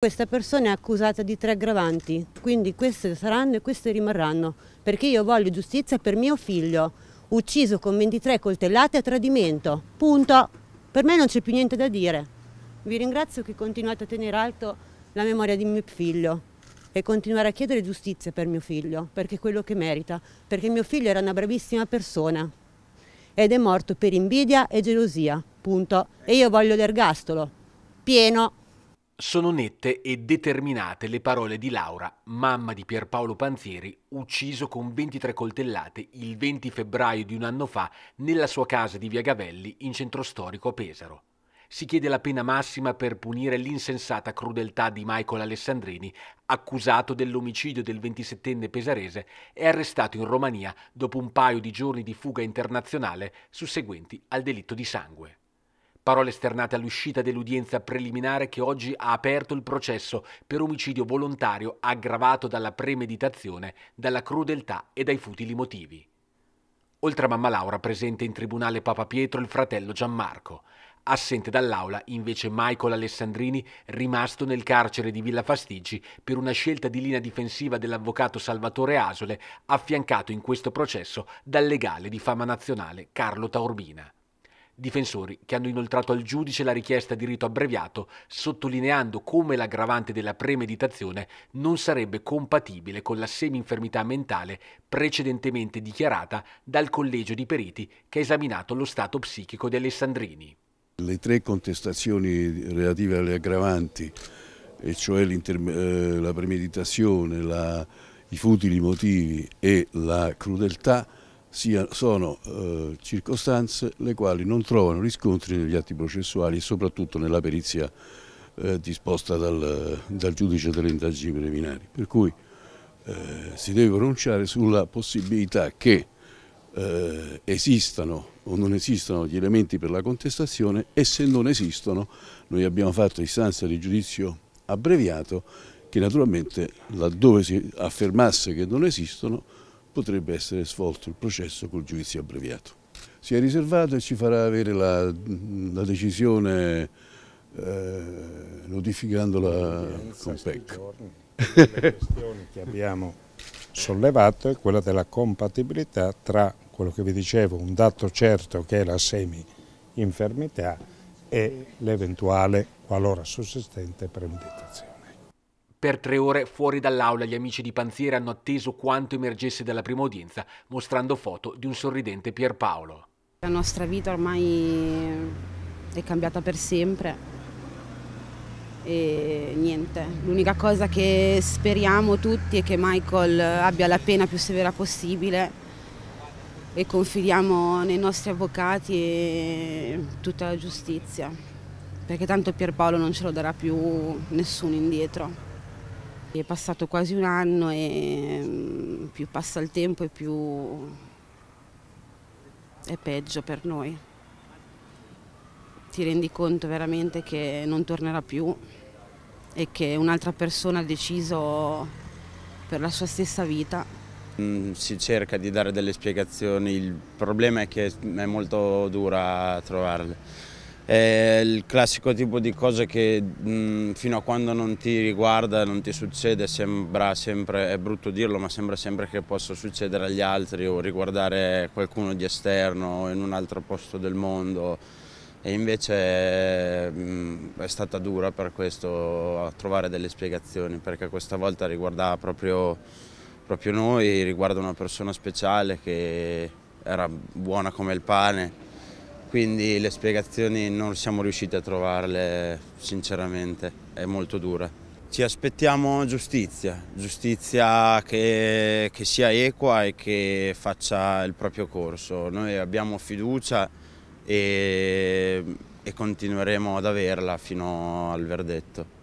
Questa persona è accusata di tre aggravanti, quindi queste saranno e queste rimarranno, perché io voglio giustizia per mio figlio, ucciso con 23 coltellate a tradimento. Punto. Per me non c'è più niente da dire. Vi ringrazio che continuate a tenere alto la memoria di mio figlio e continuare a chiedere giustizia per mio figlio, perché è quello che merita, perché mio figlio era una bravissima persona ed è morto per invidia e gelosia, punto. E io voglio l'ergastolo, pieno. Sono nette e determinate le parole di Laura, mamma di Pierpaolo Panzieri, ucciso con 23 coltellate il 20 febbraio di un anno fa nella sua casa di Via Gavelli in centro storico a Pesaro. Si chiede la pena massima per punire l'insensata crudeltà di Michael Alessandrini, accusato dell'omicidio del 27enne pesarese e arrestato in Romania dopo un paio di giorni di fuga internazionale susseguenti al delitto di sangue. Parole esternate all'uscita dell'udienza preliminare che oggi ha aperto il processo per omicidio volontario aggravato dalla premeditazione, dalla crudeltà e dai futili motivi. Oltre a mamma Laura presente in tribunale Papa Pietro il fratello Gianmarco. Assente dall'aula invece Michael Alessandrini, rimasto nel carcere di Villa Fastigi per una scelta di linea difensiva dell'avvocato Salvatore Asole, affiancato in questo processo dal legale di fama nazionale Carlo Taurbina difensori che hanno inoltrato al giudice la richiesta di rito abbreviato, sottolineando come l'aggravante della premeditazione non sarebbe compatibile con la semi-infermità mentale precedentemente dichiarata dal collegio di periti che ha esaminato lo stato psichico di Alessandrini. Le tre contestazioni relative alle aggravanti, e cioè eh, la premeditazione, la, i futili motivi e la crudeltà, sia, sono eh, circostanze le quali non trovano riscontri negli atti processuali e soprattutto nella perizia eh, disposta dal, dal, giudice delle indagini preliminari. Per cui eh, si deve pronunciare sulla possibilità che eh, esistano o non esistano gli elementi per la contestazione e se non esistono noi abbiamo fatto istanza di giudizio abbreviato che naturalmente laddove si affermasse che non esistono potrebbe essere svolto il processo col giudizio abbreviato. Si è riservato e ci farà avere la, la decisione eh, notificandola con PEC. Le questioni che abbiamo sollevato è quella della compatibilità tra quello che vi dicevo, un dato certo che è la semi-infermità e l'eventuale, qualora sussistente, premeditazione. Per tre ore fuori dall'aula gli amici di Panzieri hanno atteso quanto emergesse dalla prima udienza, mostrando foto di un sorridente Pierpaolo. La nostra vita ormai è cambiata per sempre e niente, l'unica cosa che speriamo tutti è che Michael abbia la pena più severa possibile e confidiamo nei nostri avvocati e tutta la giustizia, perché tanto Pierpaolo non ce lo darà più nessuno indietro. È passato quasi un anno e mm, più passa il tempo e più è peggio per noi. Ti rendi conto veramente che non tornerà più e che un'altra persona ha deciso per la sua stessa vita. Mm, si cerca di dare delle spiegazioni, il problema è che è molto dura trovarle è il classico tipo di cose che mh, fino a quando non ti riguarda, non ti succede, sembra sempre, è brutto dirlo, ma sembra sempre che possa succedere agli altri o riguardare qualcuno di esterno o in un altro posto del mondo. E invece mh, è stata dura per questo a trovare delle spiegazioni, perché questa volta riguardava proprio, proprio noi, riguarda una persona speciale che era buona come il pane quindi le spiegazioni non siamo riusciti a trovarle sinceramente, è molto dura. Ci aspettiamo giustizia, giustizia che, che sia equa e che faccia il proprio corso. Noi abbiamo fiducia e, e continueremo ad averla fino al verdetto.